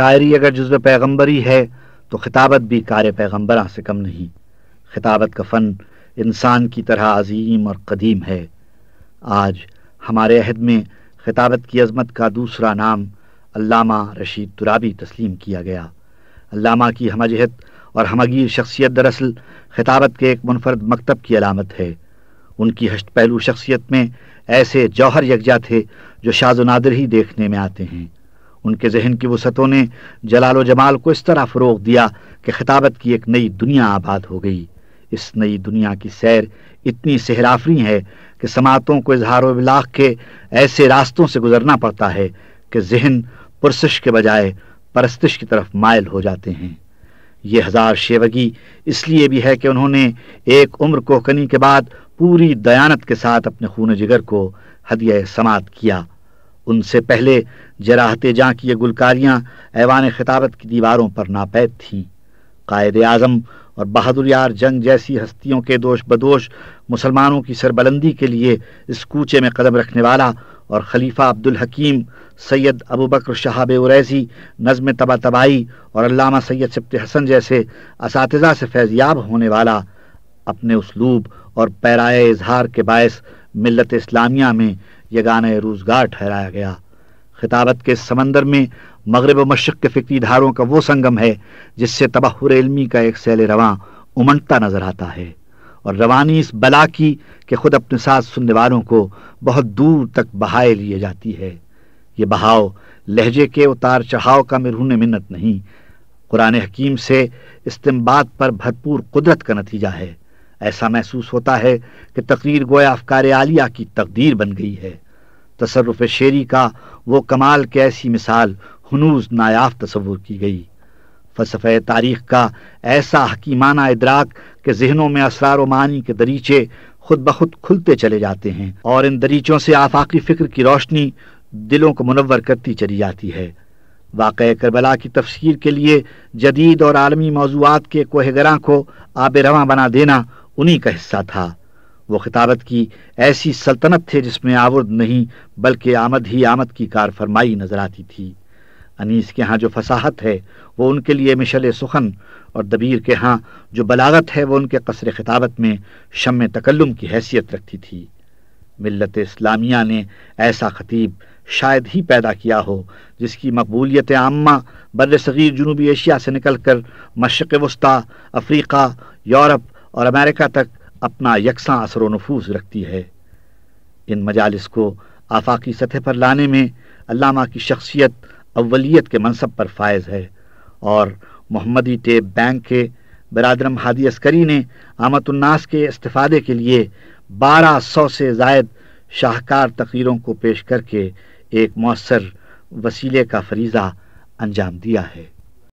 शायरी अगर जज्व पैगम्बरी है तो खिताबत भी कार पैगम्बरा से कम नहीं खिताबत का फ़न इंसान की तरह अजीम और कदीम है आज हमारे अहद में खिताबत की अजमत का दूसरा नाम अल्लामा रशीद तुराबी तस्लीम किया गया अल्लामा की हमजहत और हमगीर शख्सियत दरअसल खिताबत के एक मुनफरद मकतब की अलामत है उनकी हष्ट पहलू शख्सियत में ऐसे जौहर यकजा थे जो शाज नादर ही देखने में आते हैं उनके जहन की वसतों ने जलाल व जमाल को इस तरह फ़रोग दिया कि खिताबत की एक नई दुनिया आबाद हो गई इस नई दुनिया की सैर इतनी सहराफरी है कि समातों को इजहार विलाख के ऐसे रास्तों से गुजरना पड़ता है कि जहन पुरसश के बजाय परस्तिश की तरफ मायल हो जाते हैं ये हज़ार शेवगी इसलिए भी है कि उन्होंने एक उम्र कोहकनी के बाद पूरी दयानत के साथ अपने खून जिगर को हदिया समात किया उनसे पहले जराहत जाँ की ये गुलकारियाँ ऐवान खिताबत की दीवारों पर नापैद थीं कायद आज़म और बहादुर यार जंग जैसी हस्तियों के दोष बदोश मुसलमानों की सरबलंदी के लिए इस कूचे में कदम रखने वाला और खलीफा अब्दुल हकीम सैयद अबू बकर शहाब उरैसी नज़्म तबा तबाई और अल्लामा सैयद सिप्त हसन जैसे इस से फैज़याब होने वाला अपने उसलूब और पैराए इजहार के बायस मिलत इस्लामिया में यगान रोज़गार ठहराया गया खिताबत के समंदर में मगरब मशक़ के फ़िक्री धारों का वो संगम है जिससे तबहर इलमी का एक सैल रवां उमंडता नज़र आता है और रवानी इस बला की कि खुद अपने साथ सुनने वालों को बहुत दूर तक बहाए लिए जाती है ये बहाव लहजे के उतार चढ़ाव का मरहून मिन्नत नहीं कुरान हकीम से इस्तेमाल पर भरपूर कुदरत का नतीजा है ऐसा महसूस होता है कि तकरीर गोया अफकार आलिया की तकदीर बन गई है तसरफ शेरी का वो कमाल के ऐसी मिसाल हनूज नायाफ तस्वुर की गई फ़लसफ़ तारीख़ का ऐसा हकीमाना इदराक के जहनों में असरार मानी के दरीचे खुद बखुद खुलते चले जाते हैं और इन दरीचों से आफाकी फ़िक्र की रोशनी दिलों को मुनवर करती चली जाती है वाक़ करबला की तफसीर के लिए जदीद और आलमी मौजूद के कोहगरा को आब रवा बना देना उन्हीं का हिस्सा था वो खिताबत की ऐसी सल्तनत थे जिसमें आवर्द नहीं बल्कि आमद ही आमद की कार फरमाई नजर आती थी अनीस के यहाँ जो फसाहत है वो उनके लिए मिशल सुखन और दबीर के यहाँ जो बलागत है वो उनके कसर खिताबत में शम तकल्लुम की हैसियत रखती थी मिलत इस्लामिया ने ऐसा खतीब शायद ही पैदा किया हो जिसकी मकबूलियत आमा बर सग़ीर जनूबी एशिया से निकल कर मशक़ वस्ती अफ्रीका यूरोप और अमेरिका तक अपना यकसा असर नफूज रखती है इन मजालस को आफाकी सतह पर लाने में अलामा की शख्सियत अवलीत के मनसब पर फायज है और मोहम्मदी टेप बैंक के बरदरम हादी अस्करी ने आमतुल्नास के इस्तफ़ादे के लिए बारह सौ से जायद शाहकार तकरीरों को पेश करके एक मौसर वसीले का फरीज़ा अंजाम दिया है